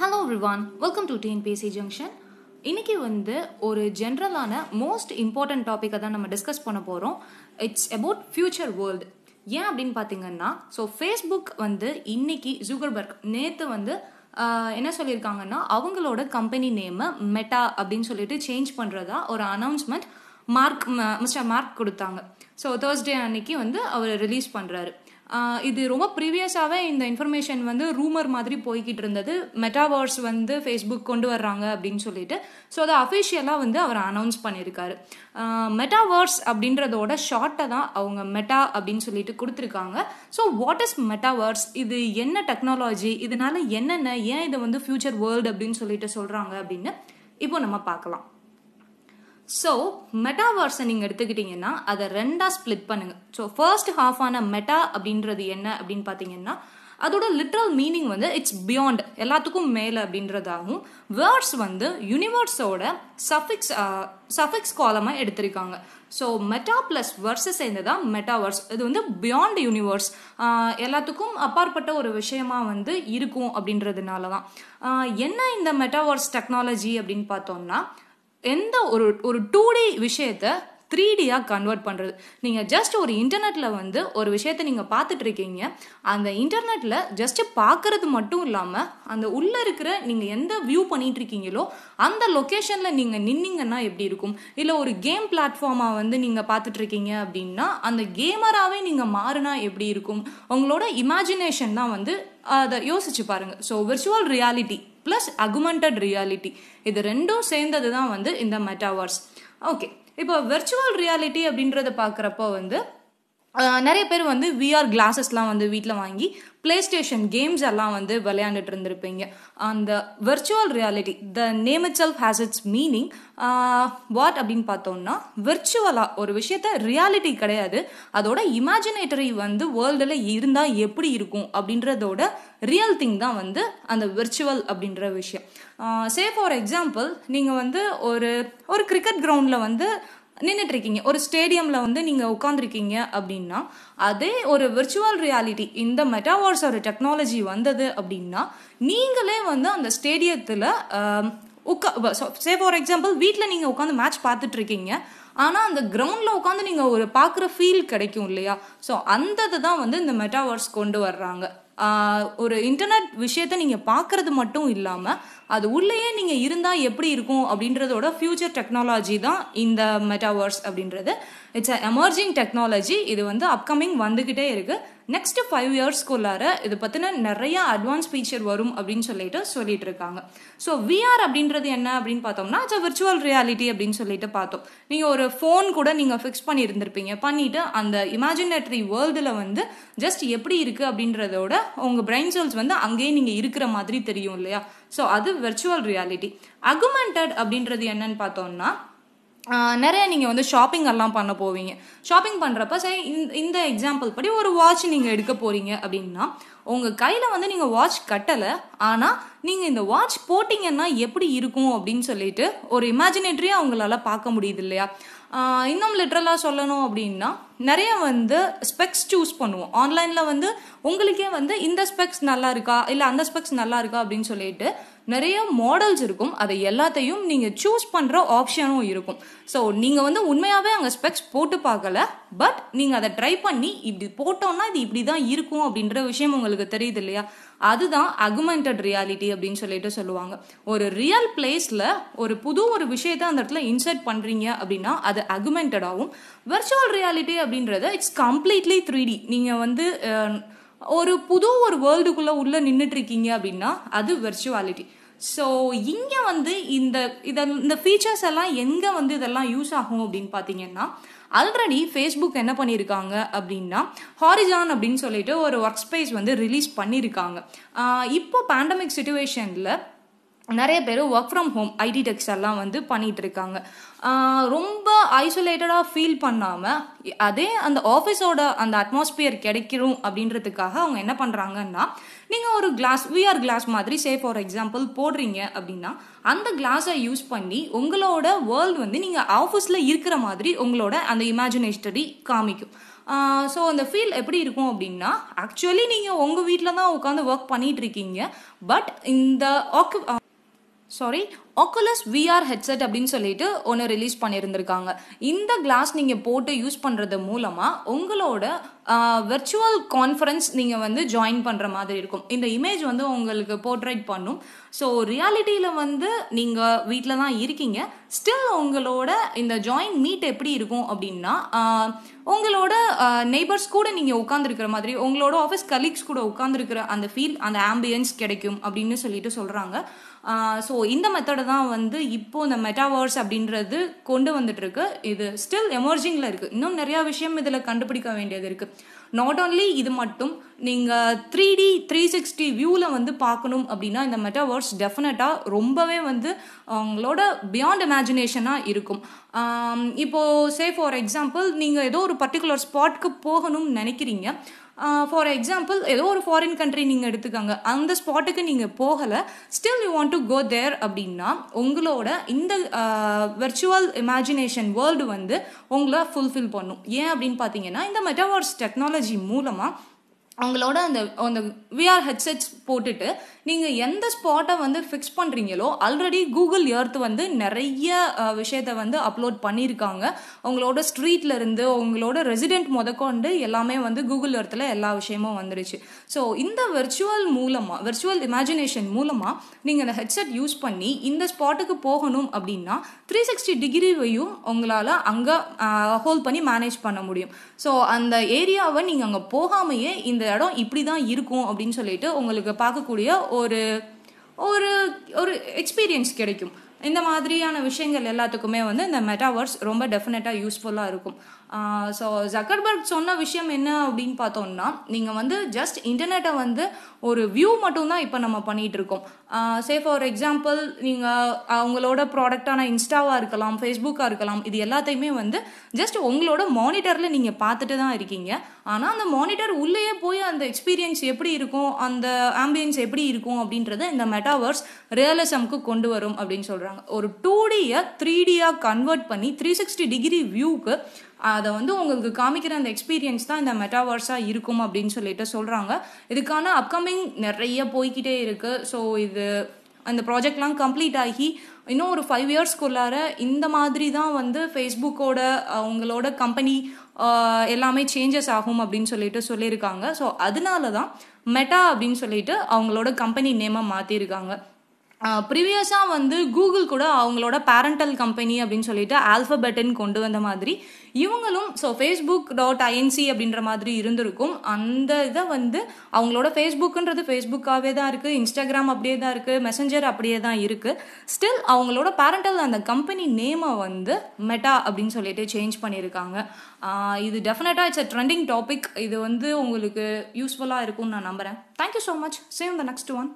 hello ரிவான் welcome to TNPSC junction இன்றைக்கி வந்து ஒரு ஜென்ரலான மோஸ்ட் இம்பார்ட்டன்ட் டாப்பிக்கை தான் நம்ம டிஸ்கஸ் பண்ண போகிறோம் இட்ஸ் அபவுட் ஃபியூச்சர் வேர்ல்டு ஏன் அப்படின்னு பார்த்தீங்கன்னா ஸோ ஃபேஸ்புக் வந்து இன்னைக்கு ஜூகர்பர்க் நேற்று வந்து என்ன சொல்லியிருக்காங்கன்னா அவங்களோட கம்பெனி நேமை மெட்டா அப்படின்னு சொல்லிட்டு சேஞ்ச் பண்ணுறதா ஒரு அனௌன்ஸ்மெண்ட் மார்க் மிஸ்டர் மார்க் கொடுத்தாங்க ஸோ தேர்ஸ்டே அன்னைக்கு வந்து அவர் ரிலீஸ் பண்ணுறாரு இது ரொம்ப ப்ரீவியஸாகவே இந்த இன்ஃபர்மேஷன் வந்து ரூமர் மாதிரி போய்கிட்டு இருந்தது மெட்டாவர்ஸ் வந்து ஃபேஸ்புக் கொண்டு வர்றாங்க அப்படின்னு சொல்லிட்டு ஸோ அதை அஃபிஷியலாக வந்து அவர் அனௌன்ஸ் பண்ணியிருக்காரு மெட்டாவர்ஸ் அப்படின்றதோட ஷார்ட்டை தான் அவங்க மெட்டா அப்படின்னு சொல்லிட்டு கொடுத்துருக்காங்க ஸோ வாட் இஸ் மெட்டாவர்ஸ் இது என்ன டெக்னாலஜி இதனால என்னென்ன ஏன் இதை வந்து ஃபியூச்சர் வேர்ல்டு அப்படின்னு சொல்லிட்டு சொல்கிறாங்க அப்படின்னு இப்போ நம்ம பார்க்கலாம் ஸோ மெட்டாவர்ஸை நீங்கள் எடுத்துக்கிட்டிங்கன்னா அதை ரெண்டாக ஸ்ப்ளிட் பண்ணுங்கள் ஸோ ஃபர்ஸ்ட் ஹாஃப் ஆன மெட்டா அப்படின்றது என்ன அப்படின்னு பார்த்தீங்கன்னா அதோட லிட்ரல் மீனிங் வந்து இட்ஸ் பியாண்ட் எல்லாத்துக்கும் மேலே அப்படின்றதாகவும் வேர்ட்ஸ் வந்து யூனிவர்ஸோட சஃபிக்ஸ் சஃபிக்ஸ் காலமாக எடுத்திருக்காங்க ஸோ மெட்டா ப்ளஸ் வர்ஸை சேர்ந்து தான் மெட்டாவர்ஸ் இது வந்து பியாண்ட் யூனிவர்ஸ் எல்லாத்துக்கும் அப்பாற்பட்ட ஒரு விஷயமா வந்து இருக்கும் அப்படின்றதுனால தான் என்ன இந்த மெட்டாவர்ஸ் டெக்னாலஜி அப்படின்னு பார்த்தோம்னா எந்த ஒரு ஒரு டூ டே விஷயத்தை த்ரீ டியாக கன்வெர்ட் பண்ணுறது நீங்கள் ஜஸ்ட் ஒரு இன்டர்நெட்டில் வந்து ஒரு விஷயத்தை நீங்கள் பார்த்துட்டு இருக்கீங்க அந்த இன்டர்நெட்டில் ஜஸ்ட்டு பார்க்குறது மட்டும் இல்லாமல் அந்த உள்ளே இருக்கிற நீங்கள் எந்த வியூ பண்ணிட்டு இருக்கீங்களோ அந்த லொக்கேஷனில் நீங்கள் நின்னீங்கன்னா எப்படி இருக்கும் இல்லை ஒரு கேம் பிளாட்ஃபார்மாக வந்து நீங்கள் பார்த்துட்டு இருக்கீங்க அப்படின்னா அந்த கேமராகவே நீங்கள் மாறினா எப்படி இருக்கும் உங்களோட இமேஜினேஷன் தான் வந்து அதை யோசிச்சு பாருங்கள் so virtual reality plus augmented reality இது ரெண்டும் சேர்ந்தது தான் வந்து இந்த மெட்டாவர்ஸ் ஓகே இப்போ வெர்ச்சுவல் ரியாலிட்டி அப்படின்றத பார்க்குறப்போ வந்து நிறைய பேர் வந்து விஆர் கிளாஸஸ்லாம் வந்து வீட்டில் வாங்கி ப்ளே ஸ்டேஷன் கேம்ஸ் எல்லாம் வந்து விளையாண்டுட்டு இருந்திருப்பீங்க அந்த virtual reality the name itself has its meaning what அப்படின்னு பார்த்தோம்னா விர்ச்சுவலாக ஒரு விஷயத்த ரியாலிட்டி கிடையாது அதோட இமேஜினேட்டரி வந்து வேர்ல்டில் இருந்தால் எப்படி இருக்கும் அப்படின்றதோட ரியல் திங் தான் வந்து அந்த விர்ச்சுவல் அப்படின்ற விஷயம் சே ஃபார் எக்ஸாம்பிள் நீங்கள் வந்து ஒரு ஒரு கிரிக்கெட் கிரவுண்டில் வந்து இருக்கீங்க ஒரு ஸ்டேடியமில் வந்து நீங்கள் உட்காந்துருக்கீங்க அப்படின்னா அதே ஒரு விர்ச்சுவல் ரியாலிட்டி இந்த மெட்டாவர்ஸ் ஒரு டெக்னாலஜி வந்தது அப்படின்னா நீங்களே வந்து அந்த ஸ்டேடியத்தில் உட்கா சே ஃபார் எக்ஸாம்பிள் வீட்டில் நீங்கள் உட்காந்து மேட்ச் பார்த்துட்ருக்கீங்க ஆனால் அந்த கிரவுண்டில் உட்காந்து நீங்கள் ஒரு பார்க்குற ஃபீல் கிடைக்கும் இல்லையா ஸோ அந்த தான் வந்து இந்த மெட்டாவர்ஸ் கொண்டு வர்றாங்க ஒரு இன்டர்நெட் விஷயத்த நீங்கள் பார்க்குறது மட்டும் இல்லாமல் அது உள்ளேயே நீங்கள் இருந்தால் எப்படி இருக்கும் அப்படின்றதோட ஃப்யூச்சர் டெக்னாலஜி தான் இந்த மெட்டாவர்ஸ் அப்படின்றது இட்ஸ் அ எமர்ஜிங் டெக்னாலஜி இது வந்து அப்கமிங் வந்துக்கிட்டே இருக்குது நெக்ஸ்ட் ஃபைவ் இயர்ஸ்க்குள்ளார இது பற்றின நிறைய அட்வான்ஸ் ஃபீச்சர் வரும் அப்படின்னு சொல்லிட்டு சொல்லிட்டு இருக்காங்க ஸோ விஆர் அப்படின்றது என்ன அப்படின்னு பார்த்தோம்னா இட்ஸ் விர்ச்சுவல் ரியாலிட்டி அப்படின்னு சொல்லிட்டு பார்த்தோம் நீங்கள் ஒரு ஃபோன் கூட நீங்கள் ஃபிக்ஸ் பண்ணியிருந்திருப்பீங்க பண்ணிவிட்டு அந்த இமேஜினேட்டரி வேர்ல்டில் வந்து ஜஸ்ட் எப்படி இருக்குது அப்படின்றதோட உங்கள் பிரெயின் செல்ஸ் வந்து அங்கேயே நீங்கள் இருக்கிற மாதிரி தெரியும் இல்லையா ஸோ அது வெர்ச்சுவல் ரியாலிட்டி அகுமெண்டட் அப்படின்றது என்னன்னு பார்த்தோம்னா நிறையா நீங்கள் வந்து ஷாப்பிங் எல்லாம் பண்ண போவீங்க ஷாப்பிங் பண்ணுறப்ப சரி இந்த எக்ஸாம்பிள் படி ஒரு வாட்ச் நீங்கள் எடுக்க போகிறீங்க அப்படின்னா உங்கள் கையில் வந்து நீங்கள் வாட்ச் கட்டலை ஆனால் நீங்கள் இந்த வாட்ச் போட்டிங்கன்னா எப்படி இருக்கும் அப்படின்னு சொல்லிட்டு ஒரு இமேஜினேட்டரியாக அவங்களால பார்க்க முடியுது இல்லையா இன்னும் லிட்ரலாக சொல்லணும் அப்படின்னா நிறைய வந்து ஸ்பெக்ஸ் சூஸ் பண்ணுவோம் ஆன்லைனில் வந்து உங்களுக்கே வந்து இந்த ஸ்பெக்ஸ் நல்லா இருக்கா இல்லை அந்த ஸ்பெக்ஸ் நல்லா இருக்கா அப்படின்னு சொல்லிட்டு நிறைய மாடல்ஸ் இருக்கும் அதை எல்லாத்தையும் நீங்கள் சூஸ் பண்ணுற ஆப்ஷனும் இருக்கும் ஸோ நீங்கள் வந்து உண்மையாகவே அங்கே ஸ்பெக்ஸ் போட்டு பார்க்கல பட் நீங்கள் அதை ட்ரை பண்ணி இப்படி போட்டோம்னா இது இப்படி தான் இருக்கும் அப்படின்ற விஷயம் உங்களுக்கு தெரியுது இல்லையா அதுதான் அகுமெண்டட் ரியாலிட்டி அப்படின்னு சொல்லிட்டு சொல்லுவாங்க ஒரு ரியல் பிளேஸில் ஒரு புது ஒரு விஷயத்த அந்த இடத்துல இன்சர்ட் பண்ணுறீங்க அப்படின்னா அது அகுமெண்டடாகவும் வெர்ச்சுவல் ரியாலிட்டி அப்படின்றது இட்ஸ் கம்ப்ளீட்லி த்ரீ டி நீங்கள் வந்து ஒரு புது ஒரு வேர்ல்டுக்குள்ளே உள்ளே நின்றுட்டுருக்கீங்க அப்படின்னா அது வெர்ச்சுவாலிட்டி ஸோ இங்கே வந்து இந்த இதை இந்த ஃபீச்சர்ஸ் எல்லாம் எங்கே வந்து இதெல்லாம் யூஸ் ஆகும் அப்படின்னு பார்த்தீங்கன்னா ஆல்ரெடி ஃபேஸ்புக் என்ன பண்ணியிருக்காங்க அப்படின்னா ஹாரிஜான் அப்படின்னு சொல்லிட்டு ஒரு ஒர்க் ஸ்பேஸ் வந்து ரிலீஸ் பண்ணியிருக்காங்க இப்போ பேண்டமிக் சுச்சுவேஷனில் நிறைய பேர் ஒர்க் ஃப்ரம் ஹோம் ஐடி டெக்ஸ்டர்லாம் வந்து பண்ணிகிட்டு இருக்காங்க ரொம்ப ஐசோலேட்டடாக ஃபீல் பண்ணாமல் அதே அந்த ஆஃபீஸோட அந்த அட்மாஸ்பியர் கிடைக்கிறோம் அப்படின்றதுக்காக அவங்க என்ன பண்ணுறாங்கன்னா நீங்கள் ஒரு கிளாஸ் விஆர் கிளாஸ் மாதிரி சே ஃபார் எக்ஸாம்பிள் போடுறீங்க அப்படின்னா அந்த கிளாஸை யூஸ் பண்ணி உங்களோட வேர்ல்டு வந்து நீங்கள் ஆஃபீஸில் இருக்கிற மாதிரி உங்களோட அந்த இமேஜினேஷனரி காமிக்கும் ஸோ அந்த ஃபீல் எப்படி இருக்கும் அப்படின்னா ஆக்சுவலி நீங்கள் உங்கள் வீட்டில் தான் உட்காந்து ஒர்க் பண்ணிகிட்டு இருக்கீங்க பட் இந்த ஆக்கு சாரி ஒக்குலஸ் விஆர் ஹெட்செட் அப்படின்னு சொல்லிட்டு ஒன்று ரிலீஸ் பண்ணியிருந்திருக்காங்க இந்த கிளாஸ் நீங்கள் போட்டு யூஸ் பண்ணுறது மூலமாக உங்களோட வெர்ச்சுவல் கான்ஃபரன்ஸ் நீங்கள் வந்து ஜாயின் பண்ணுற மாதிரி இருக்கும் இந்த இமேஜ் வந்து உங்களுக்கு போர்ட்ரேட் பண்ணும் ஸோ ரியாலிட்டியில் வந்து நீங்கள் வீட்டில் தான் இருக்கீங்க ஸ்டில் உங்களோட இந்த ஜாயின் மீட் எப்படி இருக்கும் அப்படின்னா உங்களோட நெய்பர்ஸ் கூட நீங்கள் உட்காந்துருக்கிற மாதிரி உங்களோட ஆஃபீஸ் கலீக்ஸ் கூட உட்காந்துருக்கிற அந்த ஃபீல் அந்த ஆம்பியன்ஸ் கிடைக்கும் அப்படின்னு சொல்லிட்டு சொல்கிறாங்க ஸோ இந்த மெத்தடை தான் வந்து இப்போது இந்த மெட்டாவர்ஸ் அப்படின்றது கொண்டு வந்துட்டுருக்கு இது ஸ்டில் எமர்ஜிங்கில் இருக்குது இன்னும் நிறையா விஷயம் இதில் கண்டுபிடிக்க வேண்டியது இருக்குது நாட் ஓன்லி இது மட்டும் நீங்கள் த்ரீ டி த்ரீ சிக்ஸ்டி வியூவில் வந்து பார்க்கணும் அப்படின்னா இந்த மெட்டாவர்ஸ் டெஃபினட்டாக ரொம்பவே வந்து அவங்களோட பியாண்ட் இமேஜினேஷனாக இருக்கும் இப்போது சே ஃபார் எக்ஸாம்பிள் நீங்கள் ஏதோ ஒரு பர்டிகுலர் ஸ்பாட்க்கு போகணும்னு நினைக்கிறீங்க ஃபார் எக்ஸாம்பிள் ஏதோ ஒரு ஃபாரின் கண்ட்ரி நீங்கள் எடுத்துக்கோங்க அந்த ஸ்பாட்டுக்கு நீங்கள் போகலை still you want to go there அப்படின்னா உங்களோட இந்த வெர்ச்சுவல் இமேஜினேஷன் வேர்ல்டு வந்து உங்களை ஃபுல்ஃபில் பண்ணும் ஏன் அப்படின்னு பார்த்தீங்கன்னா இந்த மெட்டாவர்ஸ் டெக்னாலஜி மூலமாக அவங்களோட அந்த அந்த விஆர் ஹெட்செட்ஸ் போட்டுட்டு நீங்கள் எந்த ஸ்பாட்டை வந்து ஃபிக்ஸ் பண்ணுறீங்களோ ஆல்ரெடி கூகுள் எர்த் வந்து நிறைய விஷயத்த வந்து அப்லோட் பண்ணியிருக்காங்க அவங்களோட ஸ்ட்ரீட்டில் இருந்து அவங்களோட ரெசிடென்ட் முதற்கொண்டு எல்லாமே வந்து கூகுள் எர்த்தில் எல்லா விஷயமும் வந்துருச்சு ஸோ இந்த வெர்ச்சுவல் மூலமாக வெர்ச்சுவல் இமேஜினேஷன் மூலமாக நீங்கள் அந்த ஹெட்செட் யூஸ் பண்ணி இந்த ஸ்பாட்டுக்கு போகணும் அப்படின்னா த்ரீ சிக்ஸ்டி டிகிரி வையும் உங்களால் அங்கே ஹோல்ட் பண்ணி மேனேஜ் பண்ண முடியும் ஸோ அந்த ஏரியாவை நீங்கள் அங்கே போகாமையே இந்த இடம் இப்படி தான் இருக்கும் அப்படின்னு சொல்லிட்டு உங்களுக்கு பார்க்கக்கூடிய ஒரு ஒரு ஒரு எக்ஸ்பீரியன்ஸ் கிடைக்கும் இந்த மாதிரியான விஷயங்கள் எல்லாத்துக்குமே வந்து இந்த மெட்டாவர்ஸ் ரொம்ப டெஃபினட்டாக யூஸ்ஃபுல்லாக இருக்கும் ஸோ ஜக்கர்பர்க் சொன்ன விஷயம் என்ன அப்படின்னு பார்த்தோம்னா நீங்கள் வந்து ஜஸ்ட் இன்டர்நெட்டை வந்து ஒரு வியூ மட்டும்தான் இப்போ நம்ம பண்ணிகிட்டு இருக்கோம் சே ஃபார் எக்ஸாம்பிள் நீங்கள் அவங்களோட ப்ராடக்டான இன்ஸ்டாவாக இருக்கலாம் ஃபேஸ்புக்காக இருக்கலாம் இது எல்லாத்தையுமே வந்து ஜஸ்ட் உங்களோட மானிட்டரில் நீங்கள் பார்த்துட்டு தான் இருக்கீங்க ஆனால் அந்த மானிட்டர் உள்ளேயே போய் அந்த எக்ஸ்பீரியன்ஸ் எப்படி இருக்கும் அந்த ஆம்பியன்ஸ் எப்படி இருக்கும் அப்படின்றத இந்த மெட்டாவர்ஸ் ரியலிசம்க்கு கொண்டு வரும் அப்படின்னு சொல்கிறாங்க ஒரு டூ டியை த்ரீ டியாக கன்வெர்ட் பண்ணி த்ரீ சிக்ஸ்டி டிகிரி வியூக்கு அதை வந்து உங்களுக்கு காமிக்கிற அந்த எக்ஸ்பீரியன்ஸ் தான் இந்த மெட்டாவர்ஸாக இருக்கும் அப்படின்னு சொல்லிட்டு சொல்கிறாங்க இதுக்கான அப்கமிங் நிறைய போய்கிட்டே இருக்குது ஸோ இது அந்த ப்ராஜெக்ட்லாம் கம்ப்ளீட் ஆகி இன்னும் ஒரு ஃபைவ் இயர்ஸ்க்குள்ளார இந்த மாதிரி தான் வந்து ஃபேஸ்புக்கோட அவங்களோட கம்பெனி எல்லாமே சேஞ்சஸ் ஆகும் அப்படின்னு சொல்லிட்டு சொல்லியிருக்காங்க ஸோ அதனால தான் மெட்டா அப்படின்னு சொல்லிட்டு அவங்களோட கம்பெனி நேமை மாற்றிருக்காங்க ப்ரீவியஸாக வந்து கூகுள் கூட அவங்களோட பேரண்டல் கம்பெனி அப்படின்னு சொல்லிட்டு ஆல்ஃபபெட்டுன்னு கொண்டு வந்த மாதிரி இவங்களும் ஸோ ஃபேஸ்புக் டாட் ஐஎன்சி அப்படின்ற மாதிரி இருந்திருக்கும் அந்த இதை வந்து அவங்களோட ஃபேஸ்புக்குன்றது ஃபேஸ்புக்காகவே தான் இருக்குது இன்ஸ்டாகிராம் அப்படியே தான் இருக்குது மெசஞ்சர் அப்படியே தான் இருக்குது ஸ்டில் அவங்களோட பேரண்டல் அந்த கம்பெனி நேமை வந்து மெட்டா அப்படின்னு சொல்லிட்டு சேஞ்ச் பண்ணியிருக்காங்க இது டெஃபினட்டாக இட்ஸ் அ ட்ரெண்டிங் டாபிக் இது வந்து உங்களுக்கு யூஸ்ஃபுல்லாக இருக்கும்னு நான் நம்புகிறேன் thank you so much same the next one